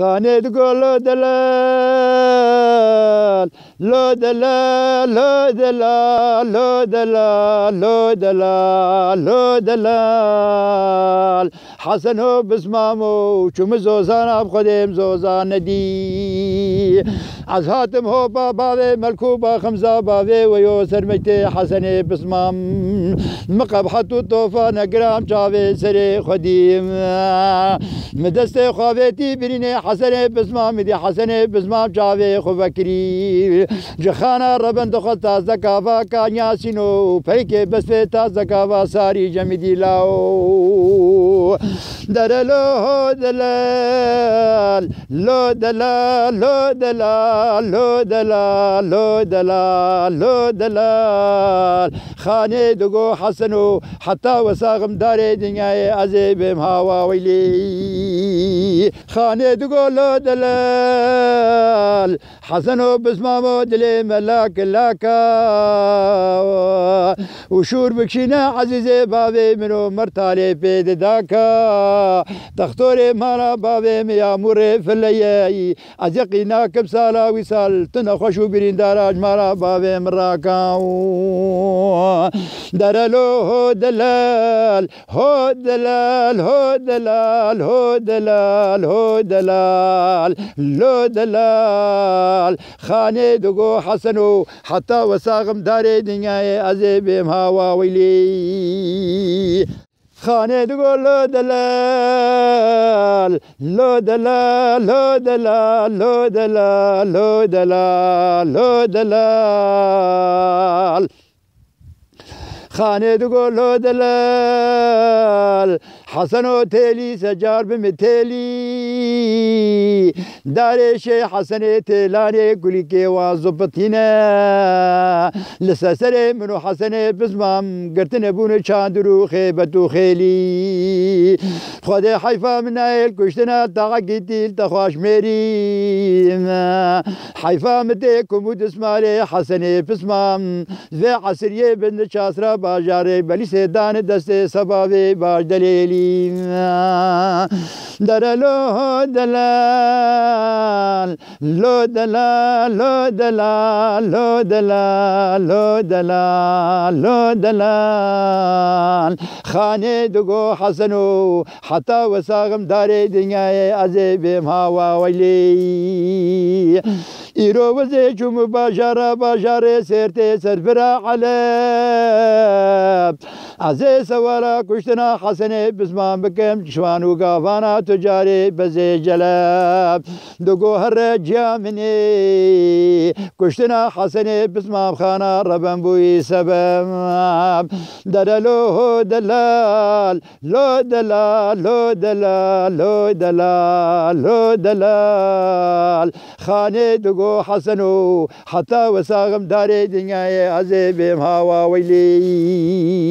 خانه گل دلال لو دلال لو دلال لو دلال لو دلال لو دلال حسن و بسمامو چوم مزوزان اب خودم زوزان دی مجدي عزهاتم هو بابا ملكوبة خمسة بابي ويوسر مجدي حسني بسمام مقب حطو طوفان قرام شافي سري خديم مدستي خوافيتي بريني حسني بسمام دي حسني بسمام شافي خوفكري جخانا ربن دخل تازة كافا كانياسينو فيكي بس في تازة كافا ساري جميدي لاو درلو دلال لو دلال لو دلال دلال لو دلال لو دلال لو دلال خاني دقو حسنو حتى وساغم داري دنياي أزيبهم هوا ويلي لي خاني دلال حسن بسمه مودلي ملاك اللاكا وشور بكشينا عزيزي بابي منو مرتالي في دداكا تختوري مانا بابي ميا مري في اللياي أزيقينا كبسالا وصال تنخشو برين داراج مانا بابي مراكا درلو هو دلال هو دلال هو دلال هو دلال دلال هو دلال لو دلال خاني دقو حسنو حتى وساغم داري دنياي أزيبهم هوا ويلي خانه تقول لو دلال لو دلال لو دلال لو دلال لو دلال لو دلال خانه تقول لو دلال حسن و تیلی سجار بم تیلی دارش حسن تیلان گلی کے که وازبتینه لسسر منو حسن بزمام گرتن بون چاندرو خیبت و خیلی خود حیفا من ایل کشتنا تاقا گیتیل تخواش میری حیفا مده کمود اسمال حسن بزمام زی حسریه بند چاسرا باجاره بلی سیدان دست سباوی باج دلیلی Daralo Dala l'au-delà, l'au-delà, l'au-delà, l'au-delà, l'au-delà. خانه دگو حسنو حتا وساغم داره دنیای عذابیم هوا ویلی ایرو وزی چوم باشاره باشاره سرته سربرا علب عزیز سوارا کشتنا حسنه بسمان بکم شوانو گاوانا تجاری بزی جلب دگو هر جامني كشتنا حسني بسمام خانا ربن بوي سبام دلالو دلال لو دلال لو دلال لو دلال لو دلال خاني دقو حسنو حتى وساغم داري دنياي عزيبهم هوا ويلي